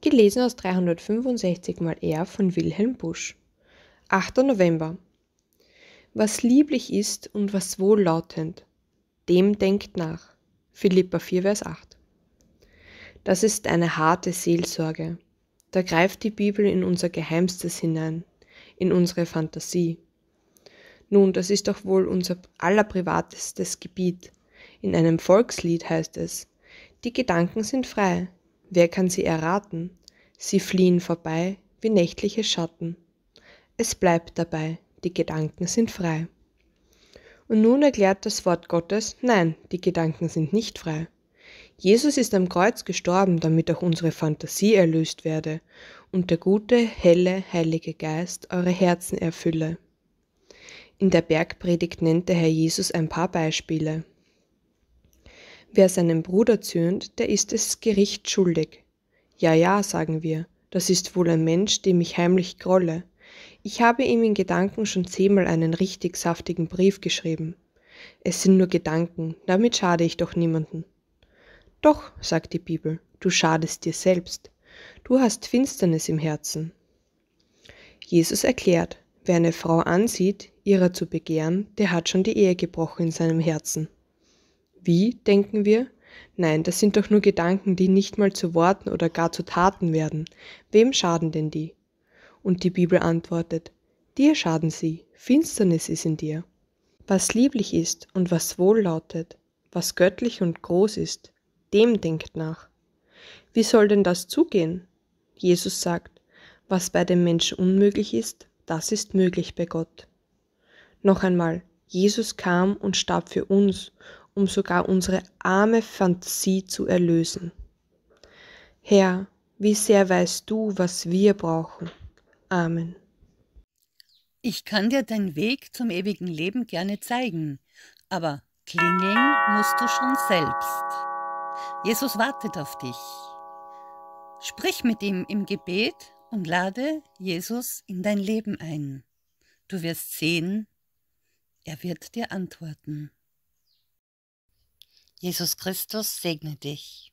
Gelesen aus 365 mal R von Wilhelm Busch. 8. November. Was lieblich ist und was wohllautend, dem denkt nach. Philippa 4, Vers 8. Das ist eine harte Seelsorge. Da greift die Bibel in unser Geheimstes hinein, in unsere Fantasie. Nun, das ist doch wohl unser allerprivatestes Gebiet. In einem Volkslied heißt es, die Gedanken sind frei, Wer kann sie erraten? Sie fliehen vorbei wie nächtliche Schatten. Es bleibt dabei, die Gedanken sind frei. Und nun erklärt das Wort Gottes, nein, die Gedanken sind nicht frei. Jesus ist am Kreuz gestorben, damit auch unsere Fantasie erlöst werde und der gute, helle, heilige Geist eure Herzen erfülle. In der Bergpredigt nennt der Herr Jesus ein paar Beispiele. Wer seinen Bruder zürnt, der ist es Gericht schuldig. Ja, ja, sagen wir, das ist wohl ein Mensch, dem ich heimlich grolle. Ich habe ihm in Gedanken schon zehnmal einen richtig saftigen Brief geschrieben. Es sind nur Gedanken, damit schade ich doch niemanden. Doch, sagt die Bibel, du schadest dir selbst. Du hast Finsternis im Herzen. Jesus erklärt, wer eine Frau ansieht, ihrer zu begehren, der hat schon die Ehe gebrochen in seinem Herzen. Wie denken wir? Nein, das sind doch nur Gedanken, die nicht mal zu Worten oder gar zu Taten werden. Wem schaden denn die? Und die Bibel antwortet, dir schaden sie, Finsternis ist in dir. Was lieblich ist und was wohl lautet, was göttlich und groß ist, dem denkt nach. Wie soll denn das zugehen? Jesus sagt, was bei dem Menschen unmöglich ist, das ist möglich bei Gott. Noch einmal, Jesus kam und starb für uns um sogar unsere arme Fantasie zu erlösen. Herr, wie sehr weißt du, was wir brauchen. Amen. Ich kann dir deinen Weg zum ewigen Leben gerne zeigen, aber klingeln musst du schon selbst. Jesus wartet auf dich. Sprich mit ihm im Gebet und lade Jesus in dein Leben ein. Du wirst sehen, er wird dir antworten. Jesus Christus segne dich.